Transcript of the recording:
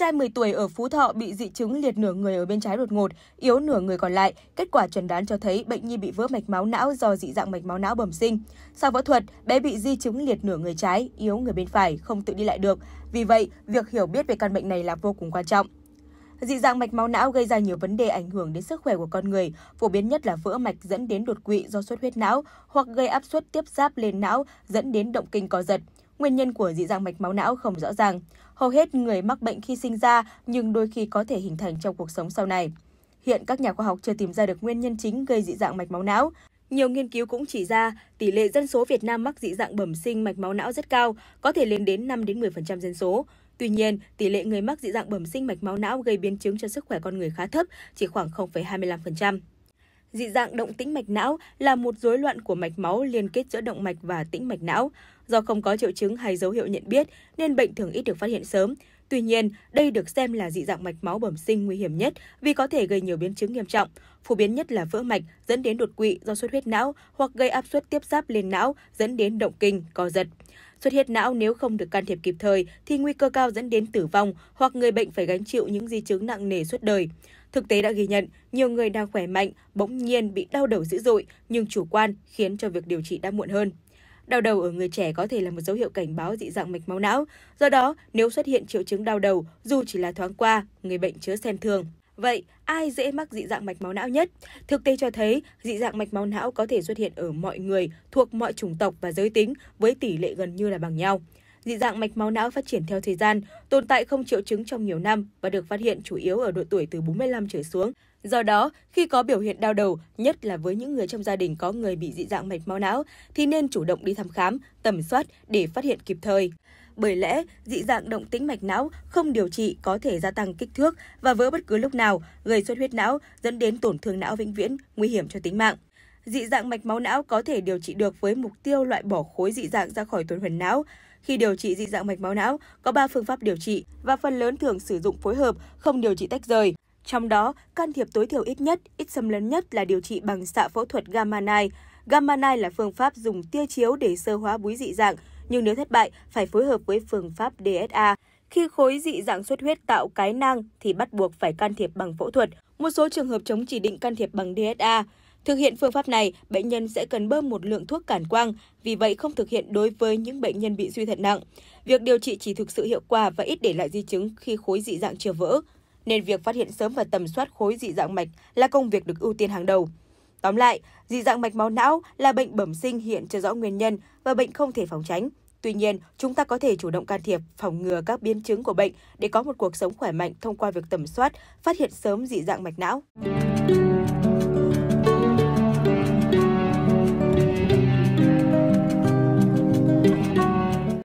trai 10 tuổi ở Phú Thọ bị dị chứng liệt nửa người ở bên trái đột ngột, yếu nửa người còn lại. Kết quả chuẩn đoán cho thấy bệnh nhi bị vỡ mạch máu não do dị dạng mạch máu não bẩm sinh. Sau phẫu thuật, bé bị di chứng liệt nửa người trái, yếu người bên phải, không tự đi lại được. Vì vậy, việc hiểu biết về căn bệnh này là vô cùng quan trọng. Dị dạng mạch máu não gây ra nhiều vấn đề ảnh hưởng đến sức khỏe của con người, phổ biến nhất là vỡ mạch dẫn đến đột quỵ do xuất huyết não hoặc gây áp suất tiếp giáp lên não dẫn đến động kinh co giật. Nguyên nhân của dị dạng mạch máu não không rõ ràng. Hầu hết người mắc bệnh khi sinh ra nhưng đôi khi có thể hình thành trong cuộc sống sau này. Hiện các nhà khoa học chưa tìm ra được nguyên nhân chính gây dị dạng mạch máu não. Nhiều nghiên cứu cũng chỉ ra tỷ lệ dân số Việt Nam mắc dị dạng bẩm sinh mạch máu não rất cao, có thể lên đến 5 đến 10% dân số. Tuy nhiên, tỷ lệ người mắc dị dạng bẩm sinh mạch máu não gây biến chứng cho sức khỏe con người khá thấp, chỉ khoảng 0,25%. Dị dạng động tĩnh mạch não là một rối loạn của mạch máu liên kết giữa động mạch và tĩnh mạch não. Do không có triệu chứng hay dấu hiệu nhận biết nên bệnh thường ít được phát hiện sớm. Tuy nhiên, đây được xem là dị dạng mạch máu bẩm sinh nguy hiểm nhất vì có thể gây nhiều biến chứng nghiêm trọng. Phổ biến nhất là vỡ mạch dẫn đến đột quỵ do xuất huyết não hoặc gây áp suất tiếp giáp lên não dẫn đến động kinh, co giật. Xuất huyết não nếu không được can thiệp kịp thời thì nguy cơ cao dẫn đến tử vong hoặc người bệnh phải gánh chịu những di chứng nặng nề suốt đời. Thực tế đã ghi nhận, nhiều người đang khỏe mạnh bỗng nhiên bị đau đầu dữ dội nhưng chủ quan khiến cho việc điều trị đã muộn hơn. Đau đầu ở người trẻ có thể là một dấu hiệu cảnh báo dị dạng mạch máu não. Do đó, nếu xuất hiện triệu chứng đau đầu, dù chỉ là thoáng qua, người bệnh chớ xem thường. Vậy, ai dễ mắc dị dạng mạch máu não nhất? Thực tế cho thấy, dị dạng mạch máu não có thể xuất hiện ở mọi người, thuộc mọi chủng tộc và giới tính với tỷ lệ gần như là bằng nhau dị dạng mạch máu não phát triển theo thời gian, tồn tại không triệu chứng trong nhiều năm và được phát hiện chủ yếu ở độ tuổi từ 45 trở xuống. Do đó, khi có biểu hiện đau đầu, nhất là với những người trong gia đình có người bị dị dạng mạch máu não, thì nên chủ động đi thăm khám, tầm soát để phát hiện kịp thời. Bởi lẽ, dị dạng động tĩnh mạch não không điều trị có thể gia tăng kích thước và vỡ bất cứ lúc nào, gây xuất huyết não, dẫn đến tổn thương não vĩnh viễn, nguy hiểm cho tính mạng dị dạng mạch máu não có thể điều trị được với mục tiêu loại bỏ khối dị dạng ra khỏi tuần hoàn não. Khi điều trị dị dạng mạch máu não, có 3 phương pháp điều trị và phần lớn thường sử dụng phối hợp, không điều trị tách rời. Trong đó, can thiệp tối thiểu ít nhất, ít xâm lấn nhất là điều trị bằng xạ phẫu thuật gamma knife. Gamma knife là phương pháp dùng tia chiếu để sơ hóa búi dị dạng, nhưng nếu thất bại, phải phối hợp với phương pháp DSA. Khi khối dị dạng xuất huyết tạo cái nang thì bắt buộc phải can thiệp bằng phẫu thuật. Một số trường hợp chống chỉ định can thiệp bằng DSA. Thực hiện phương pháp này, bệnh nhân sẽ cần bơm một lượng thuốc cản quang, vì vậy không thực hiện đối với những bệnh nhân bị suy thận nặng. Việc điều trị chỉ thực sự hiệu quả và ít để lại di chứng khi khối dị dạng chưa vỡ, nên việc phát hiện sớm và tầm soát khối dị dạng mạch là công việc được ưu tiên hàng đầu. Tóm lại, dị dạng mạch máu não là bệnh bẩm sinh hiện chưa rõ nguyên nhân và bệnh không thể phòng tránh. Tuy nhiên, chúng ta có thể chủ động can thiệp, phòng ngừa các biến chứng của bệnh để có một cuộc sống khỏe mạnh thông qua việc tầm soát, phát hiện sớm dị dạng mạch não.